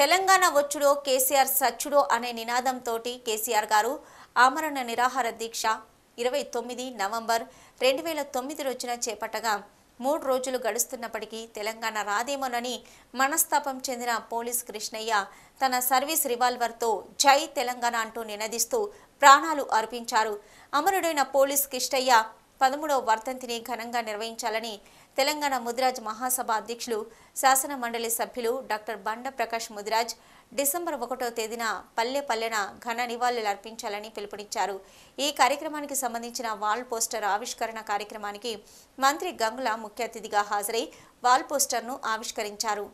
తెలంగాణ వచ్చుడో కేసీఆర్ సచ్చుడో అనే నినాదంతో కేసీఆర్ గారు ఆమరణ నిరాహార దీక్ష ఇరవై తొమ్మిది నవంబర్ రెండు వేల తొమ్మిది రోజున చేపట్టగా మూడు రోజులు గడుస్తున్నప్పటికీ తెలంగాణ రాదేమోనని మనస్తాపం చెందిన పోలీస్ కృష్ణయ్య తన సర్వీస్ రివాల్వర్తో జై తెలంగాణ అంటూ నినదిస్తూ ప్రాణాలు అర్పించారు అమరుడైన పోలీస్ కృష్ణయ్య పదమూడవ వర్ధంతిని ఘనంగా నిర్వహించాలని తెలంగాణ ముదిరాజ్ మహాసభ అధ్యక్షులు శాసన మండలి సభ్యులు డాక్టర్ బండ ప్రకాష్ ముదిరాజ్ డిసెంబర్ ఒకటో తేదీన పల్లె పల్లెన ఘన నివాళులు అర్పించాలని పిలుపునిచ్చారు ఈ కార్యక్రమానికి సంబంధించిన వాల్ పోస్టర్ ఆవిష్కరణ కార్యక్రమానికి మంత్రి గంగుల ముఖ్య అతిథిగా హాజరై వాల్ పోస్టర్ను ఆవిష్కరించారు